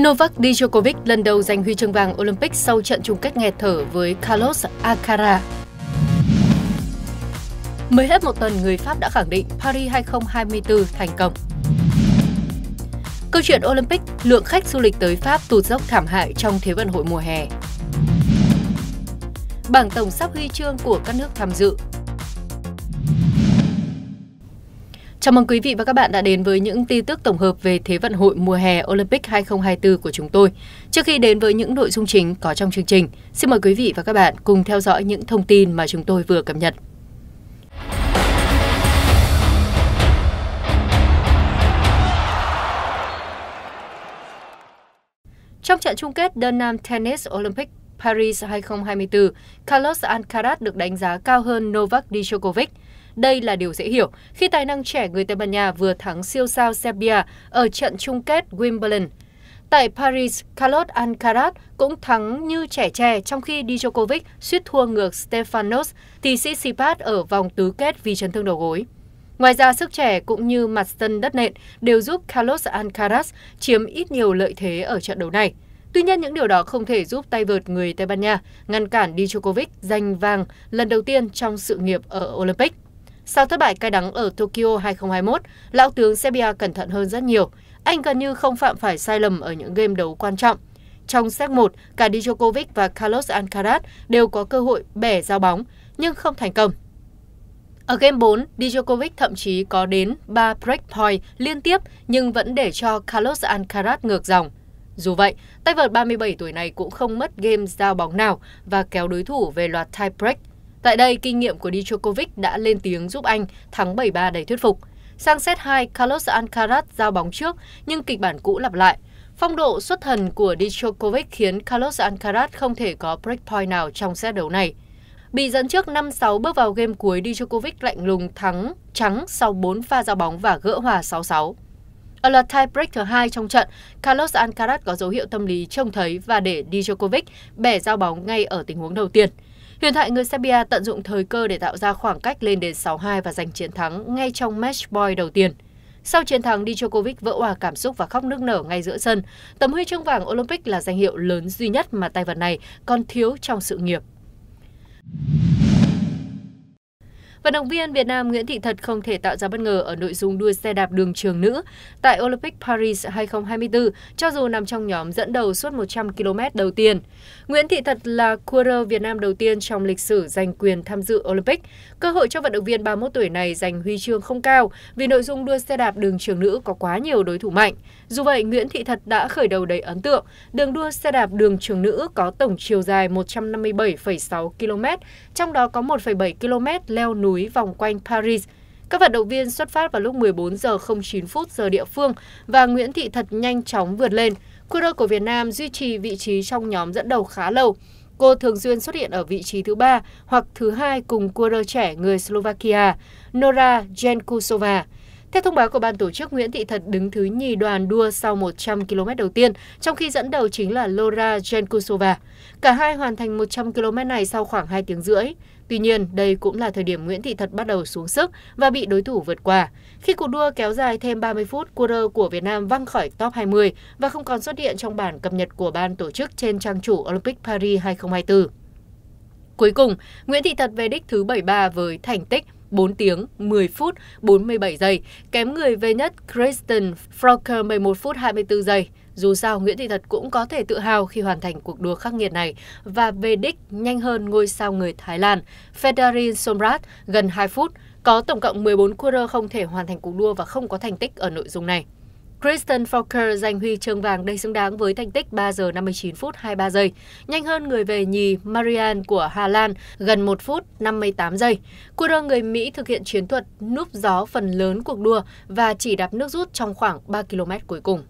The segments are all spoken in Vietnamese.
Novak Djokovic lần đầu giành huy chương vàng Olympic sau trận chung kết nghẹt thở với Carlos Alcaraz. Mới hết một tuần, người Pháp đã khẳng định Paris 2024 thành công. Câu chuyện Olympic, lượng khách du lịch tới Pháp tụt dốc thảm hại trong Thế vận hội mùa hè. Bảng tổng sắp huy chương của các nước tham dự Chào mừng quý vị và các bạn đã đến với những tin tức tổng hợp về Thế vận hội mùa hè Olympic 2024 của chúng tôi. Trước khi đến với những nội dung chính có trong chương trình, xin mời quý vị và các bạn cùng theo dõi những thông tin mà chúng tôi vừa cập nhật. Trong trận chung kết đơn nam tennis Olympic Paris 2024, Carlos Alcaraz được đánh giá cao hơn Novak Djokovic đây là điều dễ hiểu khi tài năng trẻ người Tây Ban Nha vừa thắng siêu sao Serbia ở trận chung kết Wimbledon. Tại Paris, Carlos Alcaraz cũng thắng như trẻ tre trong khi Djokovic suýt thua ngược Stefanos Tsitsipas ở vòng tứ kết vì chấn thương đầu gối. Ngoài ra, sức trẻ cũng như mặt sân đất nện đều giúp Carlos Alcaraz chiếm ít nhiều lợi thế ở trận đấu này. Tuy nhiên, những điều đó không thể giúp tay vợt người Tây Ban Nha ngăn cản Djokovic giành vàng lần đầu tiên trong sự nghiệp ở Olympic. Sau thất bại cay đắng ở Tokyo 2021, lão tướng Serbia cẩn thận hơn rất nhiều. Anh gần như không phạm phải sai lầm ở những game đấu quan trọng. Trong set 1, cả Djokovic và Carlos Alcaraz đều có cơ hội bẻ giao bóng, nhưng không thành công. Ở game 4, Djokovic thậm chí có đến 3 break point liên tiếp nhưng vẫn để cho Carlos Alcaraz ngược dòng. Dù vậy, tay vợt 37 tuổi này cũng không mất game giao bóng nào và kéo đối thủ về loạt tie break Tại đây, kinh nghiệm của Djokovic đã lên tiếng giúp anh thắng 7-3 đầy thuyết phục. Sang set 2, Carlos Alcaraz giao bóng trước nhưng kịch bản cũ lặp lại. Phong độ xuất thần của Djokovic khiến Carlos Alcaraz không thể có break point nào trong set đấu này. Bị dẫn trước 5-6 bước vào game cuối, Djokovic lạnh lùng thắng trắng sau 4 pha giao bóng và gỡ hòa 6-6. Ở lượt tie break thứ hai trong trận, Carlos Alcaraz có dấu hiệu tâm lý trông thấy và để Djokovic bẻ giao bóng ngay ở tình huống đầu tiên. Huyền thoại người Serbia tận dụng thời cơ để tạo ra khoảng cách lên đến 6-2 và giành chiến thắng ngay trong match boy đầu tiên. Sau chiến thắng, Djokovic vỡ hòa cảm xúc và khóc nức nở ngay giữa sân. Tấm huy chương vàng Olympic là danh hiệu lớn duy nhất mà tay vợt này còn thiếu trong sự nghiệp. Vận động viên Việt Nam Nguyễn Thị Thật không thể tạo ra bất ngờ ở nội dung đua xe đạp đường trường nữ tại Olympic Paris 2024 cho dù nằm trong nhóm dẫn đầu suốt 100 km đầu tiên. Nguyễn Thị Thật là coureur Việt Nam đầu tiên trong lịch sử giành quyền tham dự Olympic. Cơ hội cho vận động viên 31 tuổi này giành huy chương không cao vì nội dung đua xe đạp đường trường nữ có quá nhiều đối thủ mạnh. Dù vậy, Nguyễn Thị Thật đã khởi đầu đầy ấn tượng. Đường đua xe đạp đường trường nữ có tổng chiều dài 157,6 km, trong đó có 1,7 km leo núi vòng quanh Paris. Các vận động viên xuất phát vào lúc 14 giờ 09 phút giờ địa phương và Nguyễn Thị Thật nhanh chóng vượt lên. Khu đô của Việt Nam duy trì vị trí trong nhóm dẫn đầu khá lâu. Cô thường xuyên xuất hiện ở vị trí thứ ba hoặc thứ hai cùng cua rơ trẻ người Slovakia Nora Jenkusova. Theo thông báo của ban tổ chức, Nguyễn Thị Thật đứng thứ nhì đoàn đua sau 100 km đầu tiên, trong khi dẫn đầu chính là Laura Jenkusova. Cả hai hoàn thành 100 km này sau khoảng 2 tiếng rưỡi. Tuy nhiên, đây cũng là thời điểm Nguyễn Thị Thật bắt đầu xuống sức và bị đối thủ vượt qua. Khi cuộc đua kéo dài thêm 30 phút, quarter của Việt Nam văng khỏi top 20 và không còn xuất hiện trong bản cập nhật của ban tổ chức trên trang chủ Olympic Paris 2024. Cuối cùng, Nguyễn Thị Thật về đích thứ 73 với thành tích 4 tiếng 10 phút 47 giây, kém người về nhất Kristen Frauke 11 phút 24 giây. Dù sao, Nguyễn Thị Thật cũng có thể tự hào khi hoàn thành cuộc đua khắc nghiệt này và về đích nhanh hơn ngôi sao người Thái Lan Federer Somrat gần 2 phút. Có tổng cộng 14 quarter không thể hoàn thành cuộc đua và không có thành tích ở nội dung này. Kristen Falker giành huy chương vàng đầy xứng đáng với thành tích 3 giờ 59 phút 23 giây, nhanh hơn người về nhì Marian của Hà Lan gần 1 phút 58 giây. Cua đua người Mỹ thực hiện chiến thuật núp gió phần lớn cuộc đua và chỉ đạp nước rút trong khoảng 3 km cuối cùng.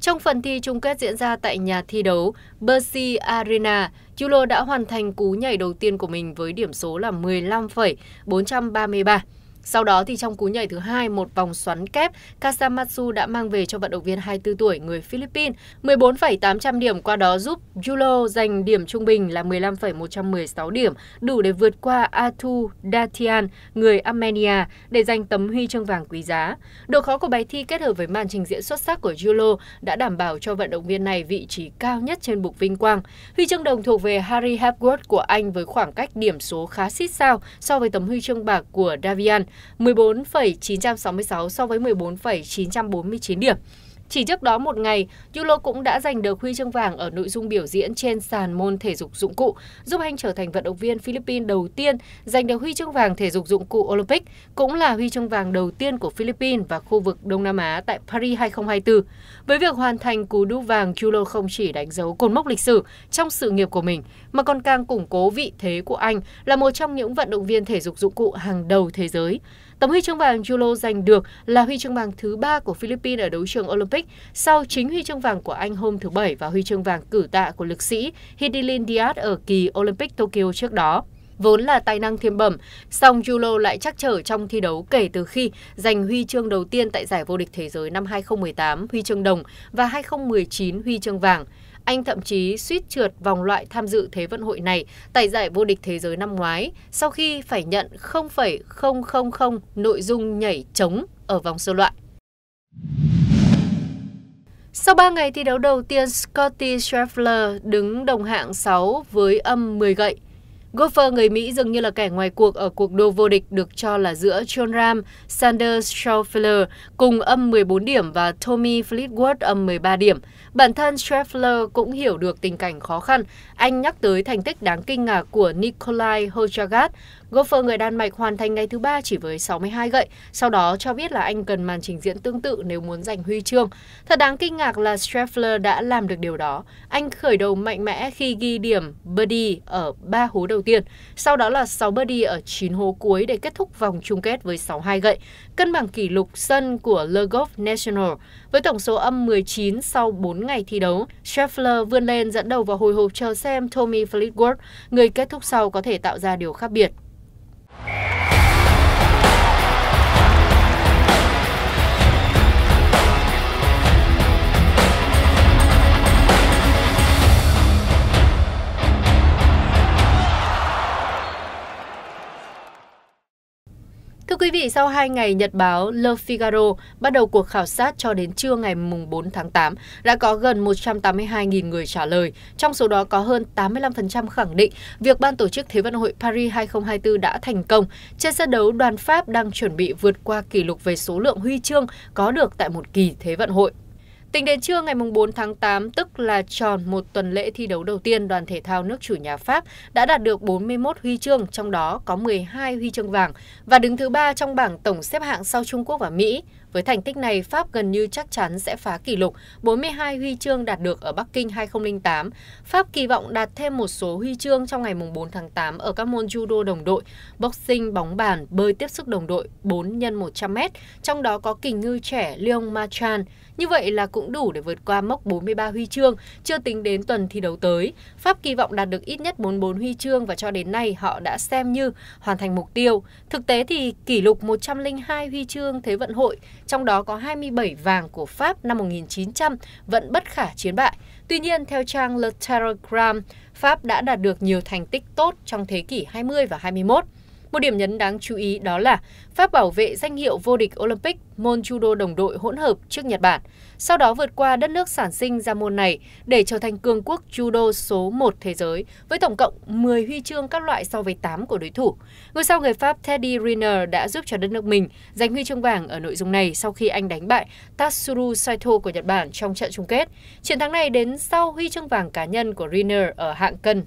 Trong phần thi chung kết diễn ra tại nhà thi đấu Bercy Arena, Yulo đã hoàn thành cú nhảy đầu tiên của mình với điểm số là 15,433. Sau đó thì trong cú nhảy thứ hai một vòng xoắn kép, Kasamatsu đã mang về cho vận động viên 24 tuổi người Philippines 14,800 điểm qua đó giúp Yulo giành điểm trung bình là 15,116 điểm, đủ để vượt qua Atu Datian người Armenia để giành tấm huy chương vàng quý giá. Độ khó của bài thi kết hợp với màn trình diễn xuất sắc của Yulo đã đảm bảo cho vận động viên này vị trí cao nhất trên bục vinh quang. Huy chương đồng thuộc về Harry Hepworth của Anh với khoảng cách điểm số khá xít sao so với tấm huy chương bạc của Davian. 14,966 so với 14,949 điểm. Chỉ trước đó một ngày, Yulo cũng đã giành được huy chương vàng ở nội dung biểu diễn trên sàn môn thể dục dụng cụ, giúp anh trở thành vận động viên Philippines đầu tiên giành được huy chương vàng thể dục dụng cụ Olympic, cũng là huy chương vàng đầu tiên của Philippines và khu vực Đông Nam Á tại Paris 2024. Với việc hoàn thành cú đu vàng, Yulo không chỉ đánh dấu cột mốc lịch sử trong sự nghiệp của mình, mà còn càng củng cố vị thế của anh là một trong những vận động viên thể dục dụng cụ hàng đầu thế giới. Tấm huy chương vàng Julo giành được là huy chương vàng thứ ba của Philippines ở đấu trường Olympic sau chính huy chương vàng của Anh hôm thứ Bảy và huy chương vàng cử tạ của lực sĩ Hidilyn Diaz ở kỳ Olympic Tokyo trước đó vốn là tài năng thiềm bẩm, song Yulo lại chắc trở trong thi đấu kể từ khi giành huy chương đầu tiên tại giải vô địch thế giới năm 2018 huy chương đồng và 2019 huy chương vàng. Anh thậm chí suýt trượt vòng loại tham dự Thế vận hội này tại giải vô địch thế giới năm ngoái sau khi phải nhận 0,000 nội dung nhảy trống ở vòng sơ loại. Sau 3 ngày thi đấu đầu tiên, Scotty Scheffler đứng đồng hạng 6 với âm 10 gậy. Golfer người Mỹ dường như là kẻ ngoài cuộc ở cuộc đua vô địch được cho là giữa John Ram, Sanders Schauffele cùng âm 14 điểm và Tommy Fleetwood âm 13 điểm. Bản thân Scheffler cũng hiểu được tình cảnh khó khăn. Anh nhắc tới thành tích đáng kinh ngạc của Nikolai Hojagat, golfer người Đan Mạch hoàn thành ngày thứ ba chỉ với 62 gậy, sau đó cho biết là anh cần màn trình diễn tương tự nếu muốn giành huy chương. Thật đáng kinh ngạc là Scheffler đã làm được điều đó. Anh khởi đầu mạnh mẽ khi ghi điểm birdie ở 3 hố đầu tiên, sau đó là 6 birdie ở 9 hố cuối để kết thúc vòng chung kết với 62 gậy, cân bằng kỷ lục sân của Le Golf National với tổng số âm 19 sau 4 ngày thi đấu, Scheffler vươn lên dẫn đầu và hồi hộp chờ xem Tommy Fleetwood, người kết thúc sau có thể tạo ra điều khác biệt. quý vị, sau 2 ngày nhật báo Le Figaro bắt đầu cuộc khảo sát cho đến trưa ngày 4 tháng 8, đã có gần 182.000 người trả lời. Trong số đó có hơn 85% khẳng định việc ban tổ chức Thế vận hội Paris 2024 đã thành công. Trên sân đấu, đoàn Pháp đang chuẩn bị vượt qua kỷ lục về số lượng huy chương có được tại một kỳ Thế vận hội. Tính đến trưa ngày 4 tháng 8, tức là tròn một tuần lễ thi đấu đầu tiên, đoàn thể thao nước chủ nhà Pháp đã đạt được 41 huy chương, trong đó có 12 huy chương vàng và đứng thứ ba trong bảng tổng xếp hạng sau Trung Quốc và Mỹ. Với thành tích này, Pháp gần như chắc chắn sẽ phá kỷ lục 42 huy chương đạt được ở Bắc Kinh 2008. Pháp kỳ vọng đạt thêm một số huy chương trong ngày 4 tháng 8 ở các môn judo đồng đội, boxing, bóng bàn, bơi tiếp sức đồng đội 4 x 100m, trong đó có kình ngư trẻ Leon Machan. Như vậy là cũng đủ để vượt qua mốc 43 huy chương, chưa tính đến tuần thi đấu tới. Pháp kỳ vọng đạt được ít nhất 44 huy chương và cho đến nay họ đã xem như hoàn thành mục tiêu. Thực tế thì kỷ lục 102 huy chương Thế vận hội trong đó có 27 vàng của Pháp năm 1900 vẫn bất khả chiến bại. Tuy nhiên, theo trang Le Telegram, Pháp đã đạt được nhiều thành tích tốt trong thế kỷ 20 và 21. Một điểm nhấn đáng chú ý đó là Pháp bảo vệ danh hiệu vô địch Olympic môn judo đồng đội hỗn hợp trước Nhật Bản, sau đó vượt qua đất nước sản sinh ra môn này để trở thành cường quốc judo số 1 thế giới với tổng cộng 10 huy chương các loại so với 8 của đối thủ. Người sao người Pháp Teddy Riner đã giúp cho đất nước mình giành huy chương vàng ở nội dung này sau khi anh đánh bại Tatsuru Saito của Nhật Bản trong trận chung kết. Chiến thắng này đến sau huy chương vàng cá nhân của Riner ở hạng cân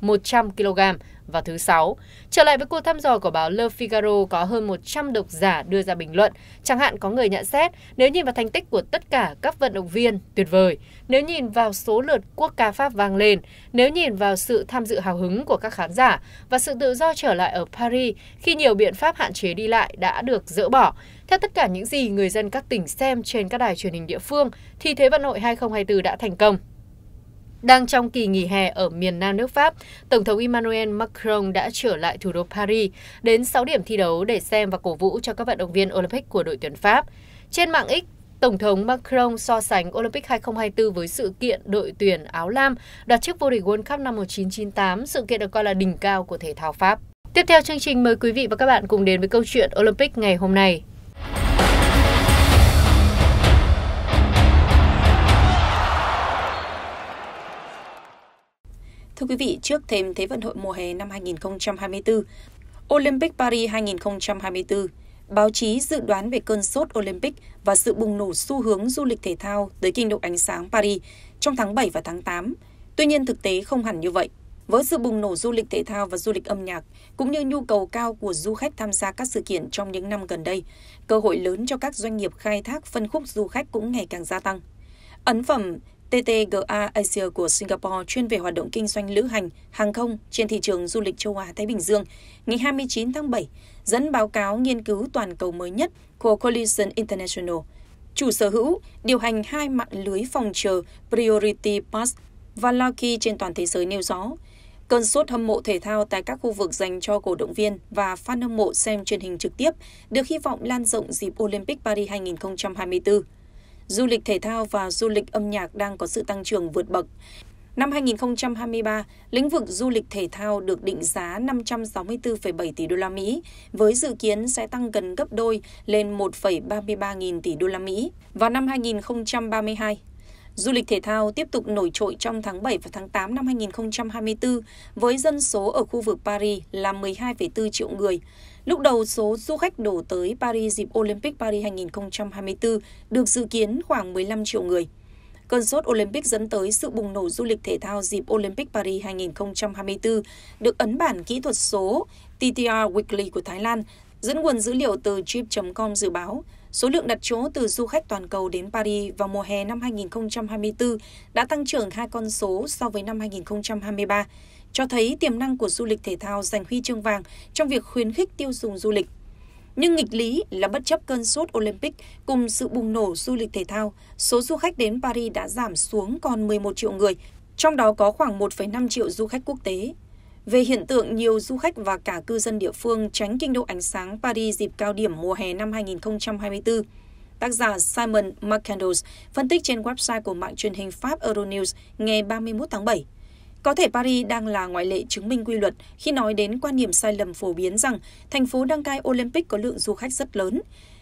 100 kg vào thứ Sáu. Trở lại với cuộc thăm dò của báo Le Figaro có hơn 100 độc giả đưa ra bình luận. Chẳng hạn có người nhận xét, nếu nhìn vào thành tích của tất cả các vận động viên, tuyệt vời. Nếu nhìn vào số lượt quốc ca Pháp vang lên, nếu nhìn vào sự tham dự hào hứng của các khán giả và sự tự do trở lại ở Paris khi nhiều biện pháp hạn chế đi lại đã được dỡ bỏ, theo tất cả những gì người dân các tỉnh xem trên các đài truyền hình địa phương, thì Thế vận hội 2024 đã thành công. Đang trong kỳ nghỉ hè ở miền Nam nước Pháp, Tổng thống Emmanuel Macron đã trở lại thủ đô Paris đến 6 điểm thi đấu để xem và cổ vũ cho các vận động viên Olympic của đội tuyển Pháp. Trên mạng X, Tổng thống Macron so sánh Olympic 2024 với sự kiện đội tuyển áo lam đoạt chức vô địch World Cup năm 1998, sự kiện được coi là đỉnh cao của thể thao Pháp. Tiếp theo chương trình mời quý vị và các bạn cùng đến với câu chuyện Olympic ngày hôm nay. Thưa quý vị, trước thêm Thế vận hội mùa hè năm 2024, Olympic Paris 2024, báo chí dự đoán về cơn sốt Olympic và sự bùng nổ xu hướng du lịch thể thao tới kinh độ ánh sáng Paris trong tháng 7 và tháng 8. Tuy nhiên thực tế không hẳn như vậy. Với sự bùng nổ du lịch thể thao và du lịch âm nhạc, cũng như nhu cầu cao của du khách tham gia các sự kiện trong những năm gần đây, cơ hội lớn cho các doanh nghiệp khai thác phân khúc du khách cũng ngày càng gia tăng. Ấn phẩm ttga asia của singapore chuyên về hoạt động kinh doanh lữ hành hàng không trên thị trường du lịch châu á thái bình dương ngày 29 tháng 7 dẫn báo cáo nghiên cứu toàn cầu mới nhất của coalition international chủ sở hữu điều hành hai mạng lưới phòng chờ priority pass và lucky trên toàn thế giới nêu rõ Cơn sốt hâm mộ thể thao tại các khu vực dành cho cổ động viên và fan hâm mộ xem truyền hình trực tiếp được hy vọng lan rộng dịp Olympic Paris 2024 du lịch thể thao và du lịch âm nhạc đang có sự tăng trưởng vượt bậc. Năm 2023, lĩnh vực du lịch thể thao được định giá 564,7 tỷ đô la Mỹ với dự kiến sẽ tăng gần gấp đôi lên 1,33 nghìn tỷ đô la Mỹ vào năm 2032. Du lịch thể thao tiếp tục nổi trội trong tháng 7 và tháng 8 năm 2024 với dân số ở khu vực Paris là 12,4 triệu người, Lúc đầu, số du khách đổ tới Paris dịp Olympic Paris 2024 được dự kiến khoảng 15 triệu người. Cơn sốt Olympic dẫn tới sự bùng nổ du lịch thể thao dịp Olympic Paris 2024 được ấn bản kỹ thuật số TTR Weekly của Thái Lan dẫn nguồn dữ liệu từ trip.com dự báo số lượng đặt chỗ từ du khách toàn cầu đến Paris vào mùa hè năm 2024 đã tăng trưởng hai con số so với năm 2023 cho thấy tiềm năng của du lịch thể thao giành huy chương vàng trong việc khuyến khích tiêu dùng du lịch. Nhưng nghịch lý là bất chấp cơn sốt Olympic cùng sự bùng nổ du lịch thể thao, số du khách đến Paris đã giảm xuống còn 11 triệu người, trong đó có khoảng 1,5 triệu du khách quốc tế. Về hiện tượng nhiều du khách và cả cư dân địa phương tránh kinh đô ánh sáng Paris dịp cao điểm mùa hè năm 2024, tác giả Simon McCandles phân tích trên website của mạng truyền hình Pháp Euronews ngày 31 tháng 7. Có thể Paris đang là ngoại lệ chứng minh quy luật khi nói đến quan niệm sai lầm phổ biến rằng thành phố đăng cai Olympic có lượng du khách rất lớn.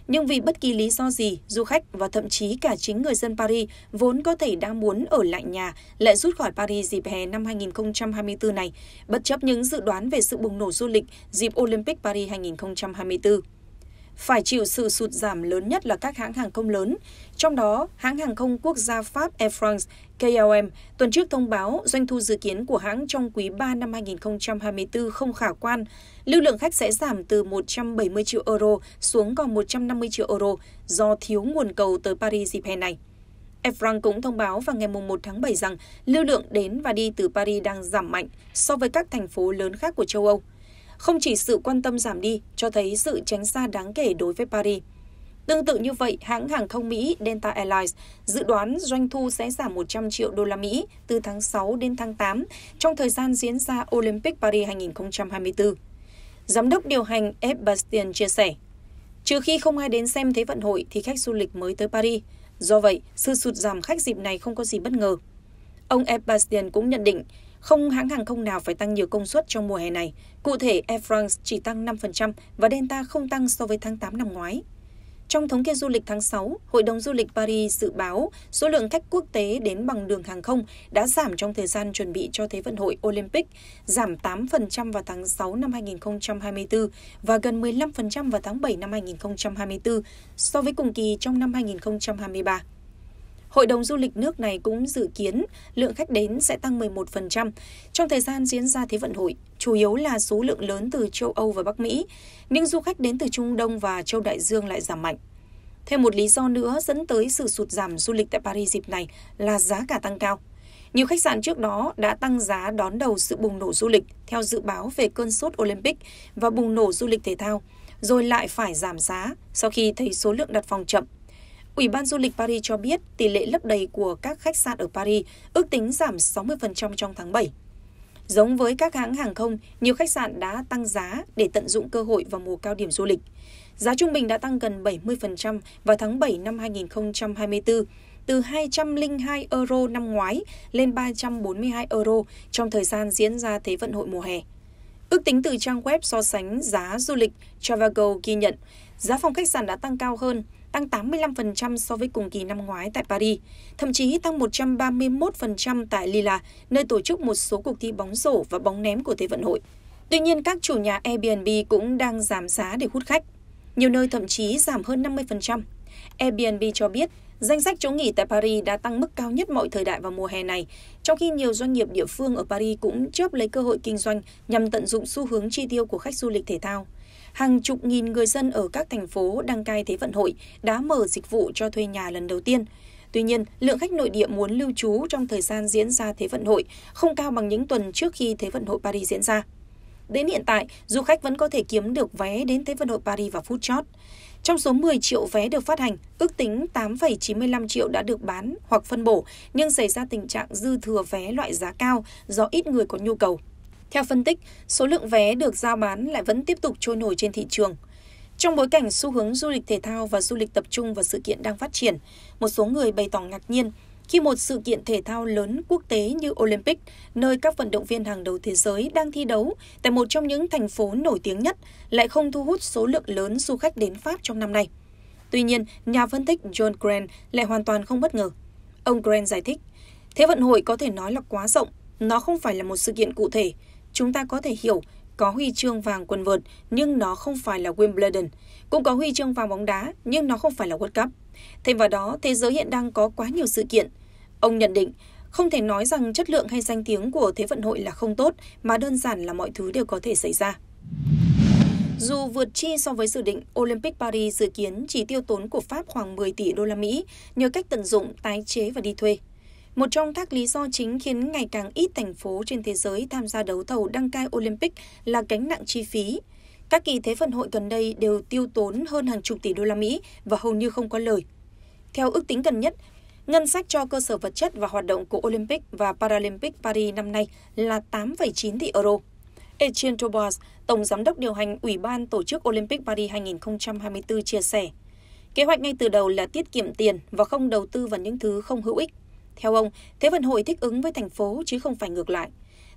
Nhưng vì bất kỳ lý do gì, du khách và thậm chí cả chính người dân Paris vốn có thể đang muốn ở lại nhà lại rút khỏi Paris dịp hè năm 2024 này, bất chấp những dự đoán về sự bùng nổ du lịch dịp Olympic Paris 2024 phải chịu sự sụt giảm lớn nhất là các hãng hàng không lớn, trong đó hãng hàng không quốc gia Pháp Air France KLM tuần trước thông báo doanh thu dự kiến của hãng trong quý 3 năm 2024 không khả quan, lưu lượng khách sẽ giảm từ 170 triệu euro xuống còn 150 triệu euro do thiếu nguồn cầu tới Paris dịp hè này. Air France cũng thông báo vào ngày 1 tháng 7 rằng lưu lượng đến và đi từ Paris đang giảm mạnh so với các thành phố lớn khác của châu Âu. Không chỉ sự quan tâm giảm đi, cho thấy sự tránh xa đáng kể đối với Paris. Tương tự như vậy, hãng hàng không Mỹ Delta Airlines dự đoán doanh thu sẽ giảm 100 triệu đô la Mỹ từ tháng 6 đến tháng 8 trong thời gian diễn ra Olympic Paris 2024. Giám đốc điều hành F. Bastien chia sẻ, trừ khi không ai đến xem thế vận hội thì khách du lịch mới tới Paris. Do vậy, sự sụt giảm khách dịp này không có gì bất ngờ. Ông F. Bastien cũng nhận định, không hãng hàng không nào phải tăng nhiều công suất trong mùa hè này. Cụ thể, Air France chỉ tăng 5% và Delta không tăng so với tháng 8 năm ngoái. Trong thống kê du lịch tháng 6, Hội đồng Du lịch Paris dự báo số lượng khách quốc tế đến bằng đường hàng không đã giảm trong thời gian chuẩn bị cho Thế vận hội Olympic, giảm 8% vào tháng 6 năm 2024 và gần 15% vào tháng 7 năm 2024 so với cùng kỳ trong năm 2023. Hội đồng du lịch nước này cũng dự kiến lượng khách đến sẽ tăng 11% trong thời gian diễn ra Thế vận hội, chủ yếu là số lượng lớn từ châu Âu và Bắc Mỹ, nhưng du khách đến từ Trung Đông và châu Đại Dương lại giảm mạnh. Thêm một lý do nữa dẫn tới sự sụt giảm du lịch tại Paris dịp này là giá cả tăng cao. Nhiều khách sạn trước đó đã tăng giá đón đầu sự bùng nổ du lịch theo dự báo về cơn sốt Olympic và bùng nổ du lịch thể thao, rồi lại phải giảm giá sau khi thấy số lượng đặt phòng chậm Ủy ban du lịch Paris cho biết tỷ lệ lấp đầy của các khách sạn ở Paris ước tính giảm 60% trong tháng 7. Giống với các hãng hàng không, nhiều khách sạn đã tăng giá để tận dụng cơ hội vào mùa cao điểm du lịch. Giá trung bình đã tăng gần 70% vào tháng 7 năm 2024, từ 202 euro năm ngoái lên 342 euro trong thời gian diễn ra Thế vận hội mùa hè. Ước tính từ trang web so sánh giá du lịch Travago ghi nhận, giá phòng khách sạn đã tăng cao hơn tăng 85% so với cùng kỳ năm ngoái tại Paris, thậm chí tăng 131% tại Lila, nơi tổ chức một số cuộc thi bóng rổ và bóng ném của Thế vận hội. Tuy nhiên, các chủ nhà Airbnb cũng đang giảm giá để hút khách. Nhiều nơi thậm chí giảm hơn 50%. Airbnb cho biết, danh sách chỗ nghỉ tại Paris đã tăng mức cao nhất mọi thời đại vào mùa hè này, trong khi nhiều doanh nghiệp địa phương ở Paris cũng chớp lấy cơ hội kinh doanh nhằm tận dụng xu hướng chi tiêu của khách du lịch thể thao hàng chục nghìn người dân ở các thành phố đăng cai Thế vận hội đã mở dịch vụ cho thuê nhà lần đầu tiên. Tuy nhiên, lượng khách nội địa muốn lưu trú trong thời gian diễn ra Thế vận hội không cao bằng những tuần trước khi Thế vận hội Paris diễn ra. Đến hiện tại, du khách vẫn có thể kiếm được vé đến Thế vận hội Paris vào phút chót. Trong số 10 triệu vé được phát hành, ước tính 8,95 triệu đã được bán hoặc phân bổ, nhưng xảy ra tình trạng dư thừa vé loại giá cao do ít người có nhu cầu. Theo phân tích, số lượng vé được giao bán lại vẫn tiếp tục trôi nổi trên thị trường. Trong bối cảnh xu hướng du lịch thể thao và du lịch tập trung vào sự kiện đang phát triển, một số người bày tỏ ngạc nhiên khi một sự kiện thể thao lớn quốc tế như Olympic, nơi các vận động viên hàng đầu thế giới đang thi đấu tại một trong những thành phố nổi tiếng nhất, lại không thu hút số lượng lớn du khách đến Pháp trong năm nay. Tuy nhiên, nhà phân tích John Grant lại hoàn toàn không bất ngờ. Ông Grant giải thích, Thế vận hội có thể nói là quá rộng, nó không phải là một sự kiện cụ thể, chúng ta có thể hiểu có huy chương vàng quần vợt nhưng nó không phải là Wimbledon, cũng có huy chương vàng bóng đá nhưng nó không phải là World Cup. Thêm vào đó, thế giới hiện đang có quá nhiều sự kiện. Ông nhận định, không thể nói rằng chất lượng hay danh tiếng của Thế vận hội là không tốt, mà đơn giản là mọi thứ đều có thể xảy ra. Dù vượt chi so với dự định, Olympic Paris dự kiến chỉ tiêu tốn của Pháp khoảng 10 tỷ đô la Mỹ nhờ cách tận dụng, tái chế và đi thuê một trong các lý do chính khiến ngày càng ít thành phố trên thế giới tham gia đấu thầu đăng cai Olympic là gánh nặng chi phí. Các kỳ Thế vận hội gần đây đều tiêu tốn hơn hàng chục tỷ đô la Mỹ và hầu như không có lời. Theo ước tính gần nhất, ngân sách cho cơ sở vật chất và hoạt động của Olympic và Paralympic Paris năm nay là 8,9 tỷ euro. Etienne Tobas, Tổng Giám đốc điều hành Ủy ban Tổ chức Olympic Paris 2024 chia sẻ, kế hoạch ngay từ đầu là tiết kiệm tiền và không đầu tư vào những thứ không hữu ích. Theo ông, Thế vận hội thích ứng với thành phố chứ không phải ngược lại.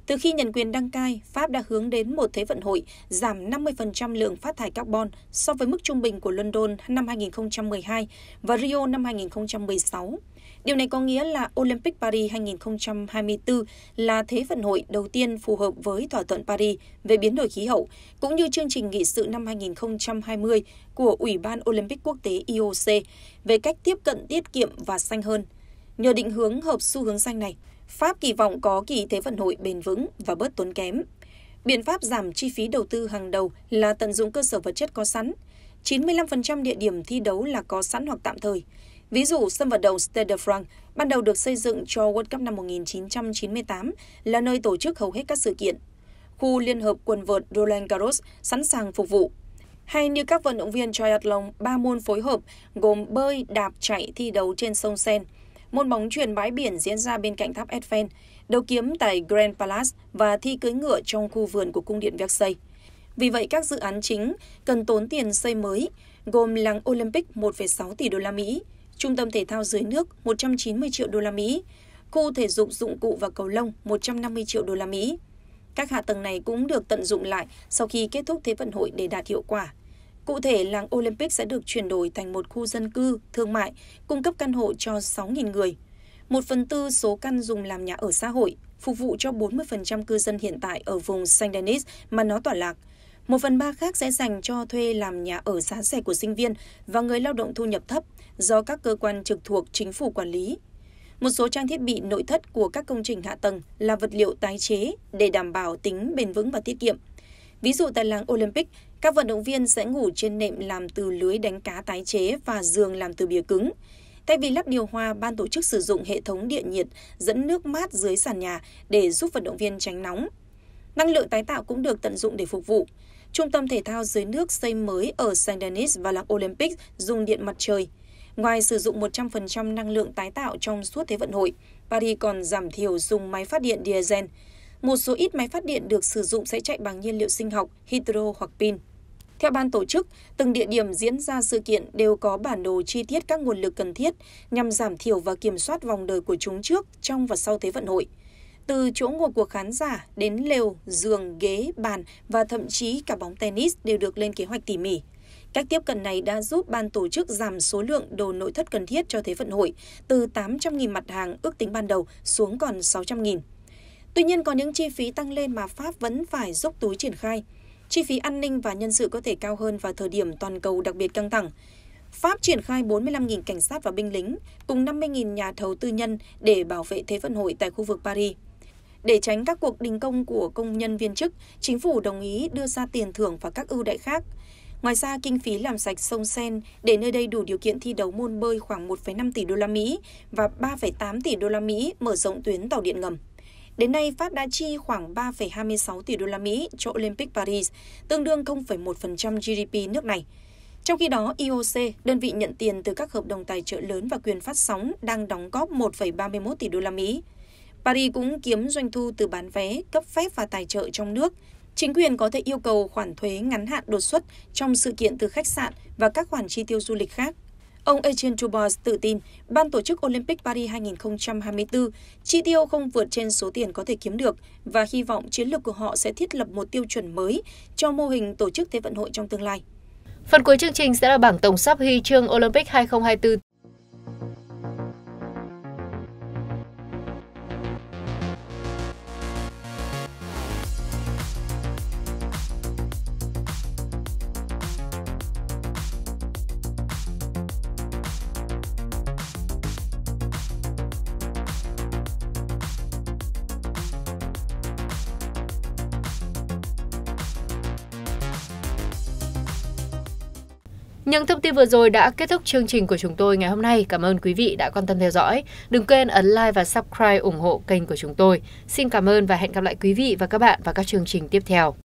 Từ khi nhận quyền đăng cai, Pháp đã hướng đến một Thế vận hội giảm 50% lượng phát thải carbon so với mức trung bình của London năm 2012 và Rio năm 2016. Điều này có nghĩa là Olympic Paris 2024 là Thế vận hội đầu tiên phù hợp với thỏa thuận Paris về biến đổi khí hậu, cũng như chương trình nghị sự năm 2020 của Ủy ban Olympic Quốc tế IOC về cách tiếp cận tiết kiệm và xanh hơn – Nhờ định hướng hợp xu hướng xanh này, Pháp kỳ vọng có kỳ thế vận hội bền vững và bớt tốn kém. Biện pháp giảm chi phí đầu tư hàng đầu là tận dụng cơ sở vật chất có sẵn. 95% địa điểm thi đấu là có sẵn hoặc tạm thời. Ví dụ, sân vận động Stade de France ban đầu được xây dựng cho World Cup năm 1998 là nơi tổ chức hầu hết các sự kiện. Khu liên hợp quần vợt Roland Garros sẵn sàng phục vụ. Hay như các vận động viên triathlon ba môn phối hợp gồm bơi, đạp, chạy thi đấu trên sông Sen – môn bóng chuyền bãi biển diễn ra bên cạnh tháp Eiffel, đấu kiếm tại Grand Palace và thi cưới ngựa trong khu vườn của cung điện Versailles. Vì vậy các dự án chính cần tốn tiền xây mới, gồm làng Olympic 1,6 tỷ đô la Mỹ, trung tâm thể thao dưới nước 190 triệu đô la Mỹ, khu thể dục dụng cụ và cầu lông 150 triệu đô la Mỹ. Các hạ tầng này cũng được tận dụng lại sau khi kết thúc Thế vận hội để đạt hiệu quả Cụ thể, làng Olympic sẽ được chuyển đổi thành một khu dân cư, thương mại, cung cấp căn hộ cho 6.000 người. Một phần tư số căn dùng làm nhà ở xã hội, phục vụ cho 40% cư dân hiện tại ở vùng Saint Denis mà nó tỏa lạc. Một phần ba khác sẽ dành cho thuê làm nhà ở giá rẻ của sinh viên và người lao động thu nhập thấp do các cơ quan trực thuộc chính phủ quản lý. Một số trang thiết bị nội thất của các công trình hạ tầng là vật liệu tái chế để đảm bảo tính bền vững và tiết kiệm. Ví dụ tại làng Olympic, các vận động viên sẽ ngủ trên nệm làm từ lưới đánh cá tái chế và giường làm từ bìa cứng. Thay vì lắp điều hòa, ban tổ chức sử dụng hệ thống điện nhiệt dẫn nước mát dưới sàn nhà để giúp vận động viên tránh nóng. Năng lượng tái tạo cũng được tận dụng để phục vụ. Trung tâm thể thao dưới nước xây mới ở Saint Denis và làng Olympic dùng điện mặt trời. Ngoài sử dụng 100% năng lượng tái tạo trong suốt Thế vận hội, Paris còn giảm thiểu dùng máy phát điện diesel. Một số ít máy phát điện được sử dụng sẽ chạy bằng nhiên liệu sinh học, hydro hoặc pin theo ban tổ chức từng địa điểm diễn ra sự kiện đều có bản đồ chi tiết các nguồn lực cần thiết nhằm giảm thiểu và kiểm soát vòng đời của chúng trước trong và sau thế vận hội từ chỗ ngồi của khán giả đến lều giường ghế bàn và thậm chí cả bóng tennis đều được lên kế hoạch tỉ mỉ Cách tiếp cận này đã giúp ban tổ chức giảm số lượng đồ nội thất cần thiết cho Thế vận hội từ 800.000 mặt hàng ước tính ban đầu xuống còn 600.000. Tuy nhiên có những chi phí tăng lên mà Pháp vẫn phải dốc túi triển khai chi phí an ninh và nhân sự có thể cao hơn vào thời điểm toàn cầu đặc biệt căng thẳng. Pháp triển khai 45.000 cảnh sát và binh lính cùng 50.000 nhà thầu tư nhân để bảo vệ Thế vận hội tại khu vực Paris. Để tránh các cuộc đình công của công nhân viên chức, chính phủ đồng ý đưa ra tiền thưởng và các ưu đãi khác. Ngoài ra, kinh phí làm sạch sông Sen để nơi đây đủ điều kiện thi đấu môn bơi khoảng 1,5 tỷ đô la Mỹ và 3,8 tỷ đô la Mỹ mở rộng tuyến tàu điện ngầm. Đến nay, Pháp đã chi khoảng 3,26 tỷ đô la Mỹ cho Olympic Paris, tương đương 0,1% GDP nước này. Trong khi đó, IOC, đơn vị nhận tiền từ các hợp đồng tài trợ lớn và quyền phát sóng, đang đóng góp 1,31 tỷ đô la Mỹ. Paris cũng kiếm doanh thu từ bán vé, cấp phép và tài trợ trong nước. Chính quyền có thể yêu cầu khoản thuế ngắn hạn đột xuất trong sự kiện từ khách sạn và các khoản chi tiêu du lịch khác. Ông Etienne Dubois tự tin ban tổ chức Olympic Paris 2024 chi tiêu không vượt trên số tiền có thể kiếm được và hy vọng chiến lược của họ sẽ thiết lập một tiêu chuẩn mới cho mô hình tổ chức Thế vận hội trong tương lai. Phần cuối chương trình sẽ là bảng tổng sắp huy chương Olympic 2024 Những thông tin vừa rồi đã kết thúc chương trình của chúng tôi ngày hôm nay. Cảm ơn quý vị đã quan tâm theo dõi. Đừng quên ấn like và subscribe ủng hộ kênh của chúng tôi. Xin cảm ơn và hẹn gặp lại quý vị và các bạn vào các chương trình tiếp theo.